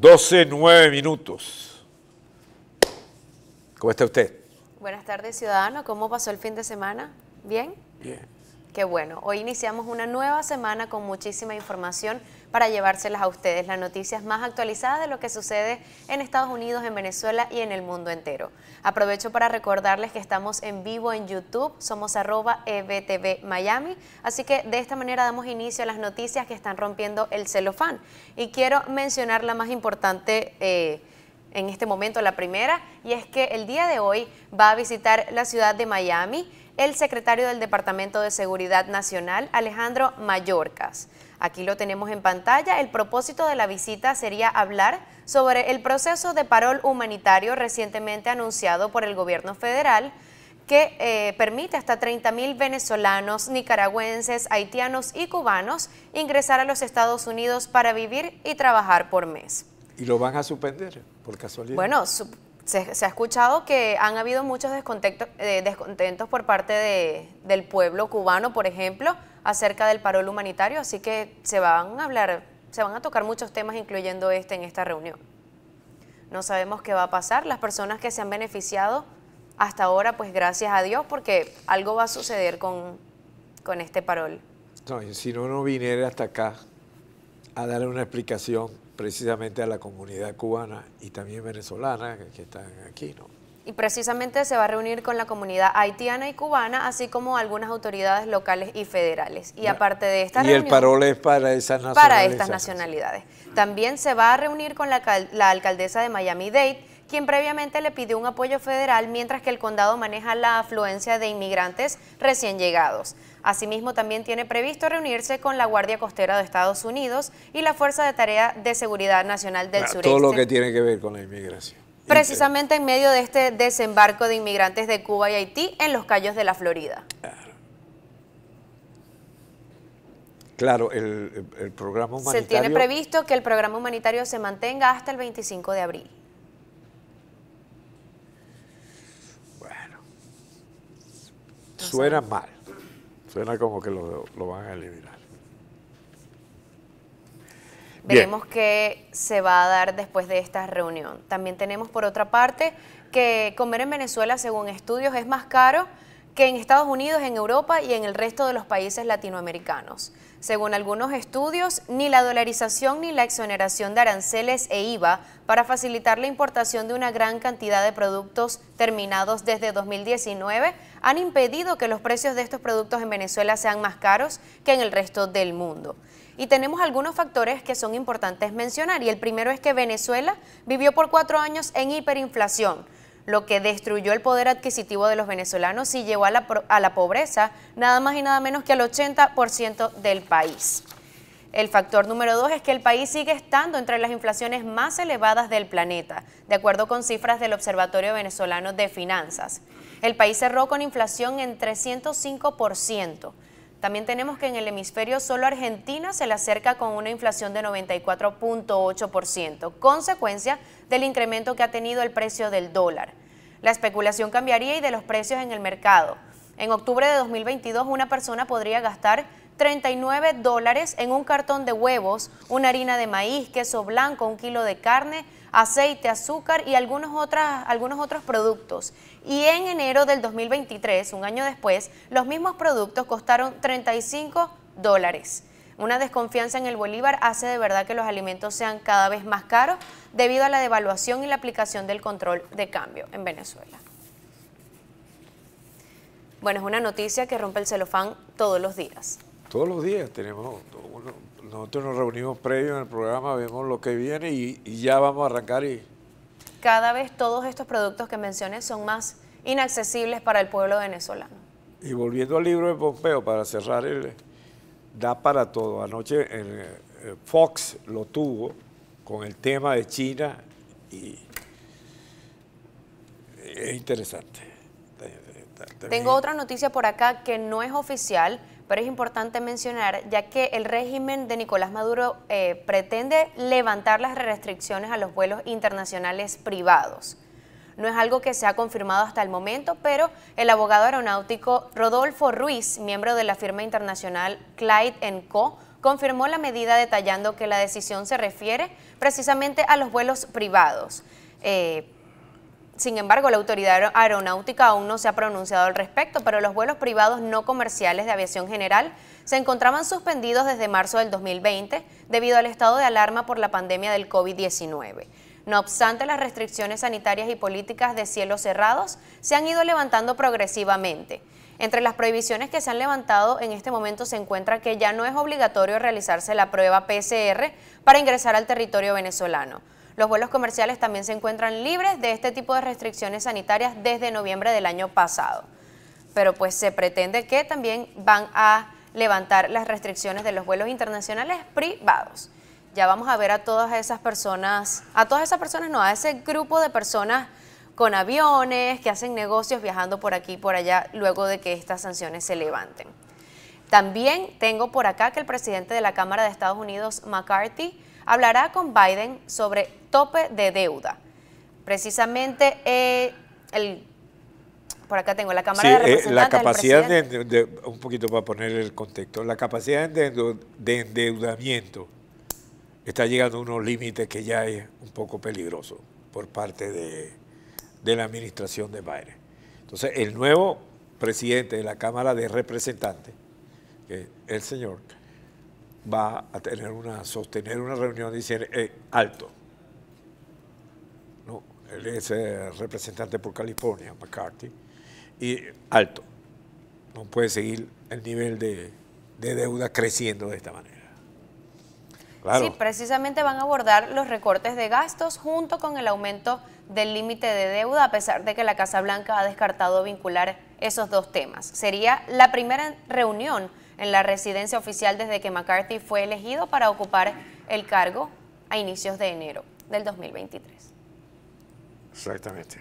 12, 9 minutos. ¿Cómo está usted? Buenas tardes, ciudadano. ¿Cómo pasó el fin de semana? ¿Bien? Bien. Qué bueno. Hoy iniciamos una nueva semana con muchísima información para llevárselas a ustedes, las noticias más actualizadas de lo que sucede en Estados Unidos, en Venezuela y en el mundo entero. Aprovecho para recordarles que estamos en vivo en YouTube, somos arroba e Miami, así que de esta manera damos inicio a las noticias que están rompiendo el celofán. Y quiero mencionar la más importante. Eh, en este momento la primera, y es que el día de hoy va a visitar la ciudad de Miami el secretario del Departamento de Seguridad Nacional, Alejandro Mayorkas. Aquí lo tenemos en pantalla. El propósito de la visita sería hablar sobre el proceso de parol humanitario recientemente anunciado por el gobierno federal que eh, permite hasta 30.000 venezolanos, nicaragüenses, haitianos y cubanos ingresar a los Estados Unidos para vivir y trabajar por mes y lo van a suspender, por casualidad. Bueno, se, ha escuchado que han habido muchos eh, descontentos por parte de, del pueblo cubano, por ejemplo, acerca del parol humanitario, así que se van a hablar, se van a tocar muchos temas, incluyendo este, en esta reunión. No sabemos qué va a pasar. Las personas que se han beneficiado hasta ahora, pues gracias a Dios, porque algo va a suceder con, con este parol. No, si no, no viniera hasta acá a darle una explicación precisamente a la comunidad cubana y también venezolana que están aquí, ¿no? Y precisamente se va a reunir con la comunidad haitiana y cubana, así como algunas autoridades locales y federales. Y aparte de esta y Y el parol es para esas nacionalidades. Para estas nacionalidades. También se va a reunir con la, la alcaldesa de Miami-Dade, quien previamente le pidió un apoyo federal mientras que el condado maneja la afluencia de inmigrantes recién llegados. Asimismo, también tiene previsto reunirse con la Guardia Costera de Estados Unidos y la Fuerza de Tarea de Seguridad Nacional del Sur. Sureste. Todo lo que tiene que ver con la inmigración. Precisamente en medio de este desembarco de inmigrantes de Cuba y Haití en los callos de la Florida. Claro, el, el, programa humanitario... Se tiene previsto que el programa humanitario se mantenga hasta el 25 de abril. Suena mal. Suena como que lo, van a eliminar. Veremos qué se va a dar después de esta reunión. También tenemos, por otra parte, que comer en Venezuela, según estudios, es más caro que en Estados Unidos, en Europa y en el resto de los países latinoamericanos. Según algunos estudios, ni la dolarización ni la exoneración de aranceles e IVA para facilitar la importación de una gran cantidad de productos terminados desde 2019 han impedido que los precios de estos productos en Venezuela sean más caros que en el resto del mundo. Y tenemos algunos factores que son importantes mencionar y el primero es que Venezuela vivió por cuatro años en hiperinflación lo que destruyó el poder adquisitivo de los venezolanos y llevó a la, a la pobreza nada más y nada menos que al 80% del país. El factor número dos es que el país sigue estando entre las inflaciones más elevadas del planeta, de acuerdo con cifras del Observatorio Venezolano de Finanzas. El país cerró con inflación en 305%. También tenemos que en el hemisferio solo Argentina se le acerca con una inflación de 94.8%, consecuencia del incremento que ha tenido el precio del dólar. La especulación cambiaría y de los precios en el mercado. En octubre de 2022 una persona podría gastar 39 dólares en un cartón de huevos, una harina de maíz, queso blanco, un kilo de carne, aceite, azúcar y algunos, algunos otros productos. Y en enero del 2023, un año después, los mismos productos costaron 35 dólares. Una desconfianza en el Bolívar hace de verdad que los alimentos sean cada vez más caros debido a la devaluación y la aplicación del control de cambio en Venezuela. Bueno, es una noticia que rompe el celofán todos los días. Todos los días tenemos, nosotros nos reunimos previo en el programa, vemos lo que viene y, ya vamos a arrancar y... Cada vez todos estos productos que mencioné son más inaccesibles para el pueblo venezolano. Y volviendo al libro de Pompeo, para cerrar el, da para todo. Anoche eh, Fox lo tuvo con el tema de China y es interesante. Eh, eh, Tengo otra noticia por acá que no es oficial, pero es importante mencionar, ya que el régimen de Nicolás Maduro pretende levantar las restricciones a los vuelos internacionales privados. No es algo que se ha confirmado hasta el momento, pero el abogado aeronáutico Rodolfo Ruiz, miembro de la firma internacional Clyde Co., confirmó la medida detallando que la decisión se refiere precisamente a los vuelos privados. Eh, sin embargo, la autoridad aeronáutica aún no se ha pronunciado al respecto, pero los vuelos privados no comerciales de aviación general se encontraban suspendidos desde marzo del 2020 debido al estado de alarma por la pandemia del COVID-19. No obstante, las restricciones sanitarias y políticas de cielos cerrados se han ido levantando progresivamente. Entre las prohibiciones que se han levantado en este momento se encuentra que ya no es obligatorio realizarse la prueba PCR para ingresar al territorio venezolano. Los vuelos comerciales también se encuentran libres de este tipo de restricciones sanitarias desde noviembre del año pasado. Pero pues se pretende que también van a levantar las restricciones de los vuelos internacionales privados ya vamos a ver a todas esas personas, a todas esas personas no, a ese grupo de personas con aviones, que hacen negocios viajando por aquí y por allá luego de que estas sanciones se levanten. También tengo por acá que el presidente de la Cámara de Estados Unidos, McCarthy, hablará con Biden sobre tope de deuda. Precisamente eh, el por acá tengo la Cámara de eh, Representantes. la capacidad de, de, un poquito para poner el contexto, la capacidad de, endeudamiento está llegando a unos límites que ya es un poco peligroso por parte de, la administración de Biden. Entonces, el nuevo presidente de la Cámara de Representantes, que el señor, va a tener una, sostener una reunión diciendo, eh, alto. No, él es eh, representante por California, McCarthy, y alto. No puede seguir el nivel de deuda creciendo de esta manera. Sí, precisamente van a abordar los recortes de gastos junto con el aumento del límite de deuda, a pesar de que la Casa Blanca ha descartado vincular esos dos temas. Sería la primera reunión en la residencia oficial desde que McCarthy fue elegido para ocupar el cargo a inicios de enero del 2023. Exactamente.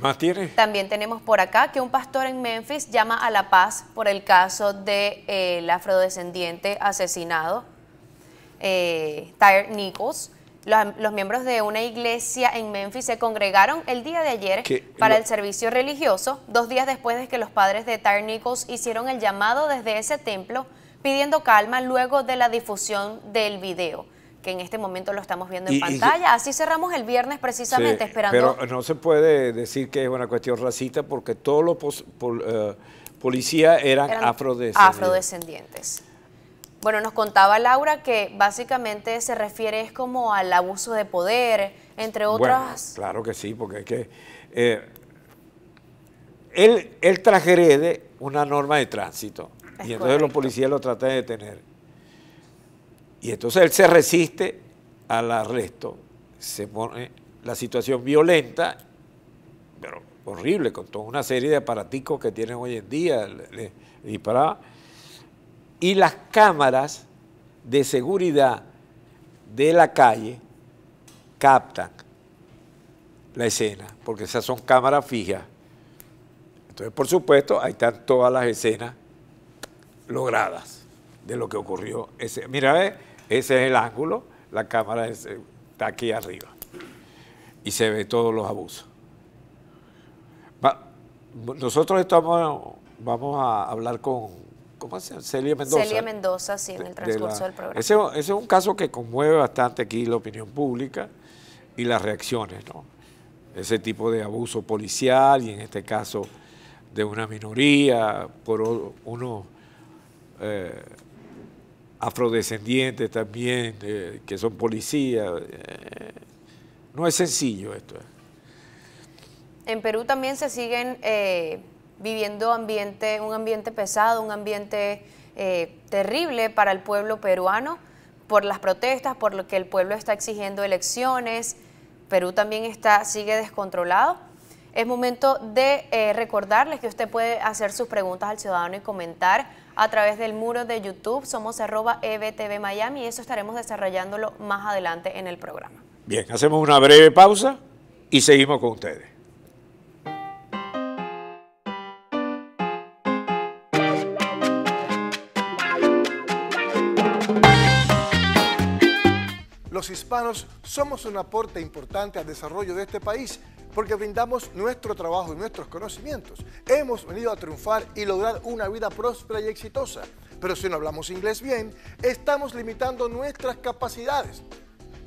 ¿Qué También tenemos por acá que un pastor en Memphis llama a la paz por el caso del de, eh, afrodescendiente asesinado, eh, Tyre Nichols. Los, miembros de una iglesia en Memphis se congregaron el día de ayer para el servicio religioso, dos días después de que los padres de Tyre Nichols hicieron el llamado desde ese templo pidiendo calma luego de la difusión del video que en este momento lo estamos viendo en pantalla. Así cerramos el viernes precisamente esperando. Pero no se puede decir que es una cuestión racista porque todos los eh, policías eran, afrodescendientes. afrodescendientes. Bueno, nos contaba Laura que básicamente se refiere es como al abuso de poder, entre otras. claro que sí, porque es que eh, él, él transgrede una norma de tránsito y entonces los policías lo tratan de detener y entonces él se resiste al arresto, se pone la situación violenta, pero horrible, con toda una serie de aparaticos que tienen hoy en día, le, Y las cámaras de seguridad de la calle captan la escena, porque esas son cámaras fijas. Entonces, por supuesto, ahí están todas las escenas logradas de lo que ocurrió. Ese, mira, ese es el ángulo, la cámara eh, está aquí arriba y se ve todos los abusos. nosotros estamos, vamos a hablar con, ¿cómo se Celia Mendoza. Celia Mendoza, sí, en el transcurso del programa. Ese, es un caso que conmueve bastante aquí la opinión pública y las reacciones, ¿no? Ese tipo de abuso policial y en este caso de una minoría por uno. Eh, afrodescendientes también, eh, que son policías. Eh, no es sencillo esto. Eh. En Perú también se siguen viviendo ambiente, un ambiente pesado, un ambiente terrible para el pueblo peruano por las protestas, por lo que el pueblo está exigiendo elecciones. Perú también está, sigue descontrolado. Es momento de eh, recordarles que usted puede hacer sus preguntas al ciudadano y comentar a través del muro de YouTube. Somos arroba EBTV Miami y eso estaremos desarrollándolo más adelante en el programa. Bien, hacemos una breve pausa y seguimos con ustedes. Los hispanos somos un aporte importante al desarrollo de este país porque brindamos nuestro trabajo y nuestros conocimientos. Hemos venido a triunfar y lograr una vida próspera y exitosa, pero si no hablamos inglés bien, estamos limitando nuestras capacidades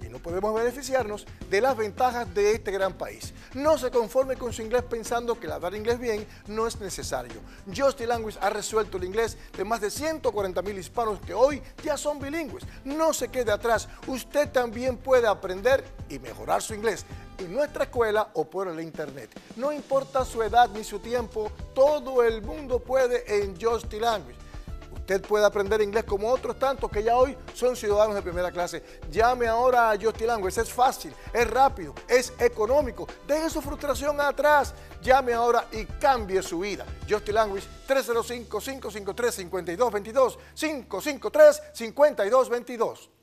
y no podemos beneficiarnos de las ventajas de este gran país. No se conforme con su inglés pensando que hablar inglés bien no es necesario. Justy Language ha resuelto el inglés de más de 140 mil hispanos que hoy ya son bilingües. No se quede atrás, usted también puede aprender y mejorar su inglés en nuestra escuela o por el internet. No importa su edad ni su tiempo, todo el mundo puede en Justy Language usted puede aprender inglés como otros tantos que ya hoy son ciudadanos de primera clase. Llame ahora a Justy Language, es fácil, es rápido, es económico. Deje su frustración atrás, llame ahora y cambie su vida. Justy Language 305-553-5222, 553-5222.